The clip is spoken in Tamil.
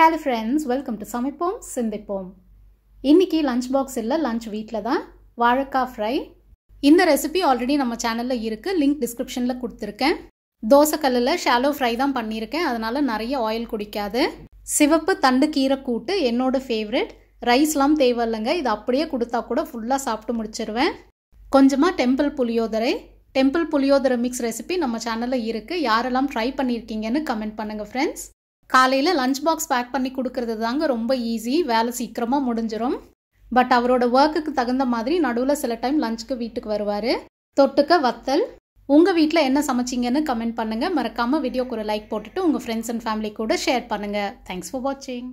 ஹலோ ஃப்ரெண்ட்ஸ் வெல்கம் டு சமைப்போம் சிந்திப்போம் இன்றைக்கி லஞ்ச் பாக்ஸ் இல்லை லஞ்ச் வீட்டில் தான் வாழைக்காய் ஃப்ரை இந்த ரெசிபி ஆல்ரெடி நம்ம சேனலில் இருக்குது லிங்க் டிஸ்கிரிப்ஷனில் கொடுத்துருக்கேன் தோசைக்கல்லில் ஷாலோ ஃப்ரை தான் பண்ணியிருக்கேன் அதனால் நிறைய ஆயில் குடிக்காது சிவப்பு தண்டு கீரை கூட்டு என்னோடய ஃபேவரெட் ரைஸ்லாம் தேவையில்லைங்க இது அப்படியே கொடுத்தா கூட ஃபுல்லாக சாப்பிட்டு முடிச்சிருவேன் கொஞ்சமாக டெம்பிள் புளியோதரை டெம்பிள் புளியோதரை மிக்ஸ் ரெசிபி நம்ம சேனலில் இருக்குது யாரெல்லாம் ட்ரை பண்ணியிருக்கீங்கன்னு கமெண்ட் பண்ணுங்கள் ஃப்ரெண்ட்ஸ் காலையில் லஞ்ச் பாக்ஸ் பேக் பண்ணி கொடுக்கறது தாங்க ரொம்ப ஈஸி வேலை சீக்கிரமாக முடிஞ்சிடும் பட் அவரோட ஒர்க்குக்கு தகுந்த மாதிரி நடுவில் சில டைம் லஞ்சுக்கு வீட்டுக்கு வருவார் தொட்டுக்க வத்தல் உங்கள் வீட்டில் என்ன சமைச்சிங்கன்னு கமெண்ட் பண்ணுங்கள் மறக்காமல் வீடியோக்கு ஒரு லைக் போட்டுட்டு உங்கள் ஃப்ரெண்ட்ஸ் அண்ட் ஃபேமிலி கூட ஷேர் பண்ணுங்கள் தேங்க்ஸ் ஃபார் வாட்சிங்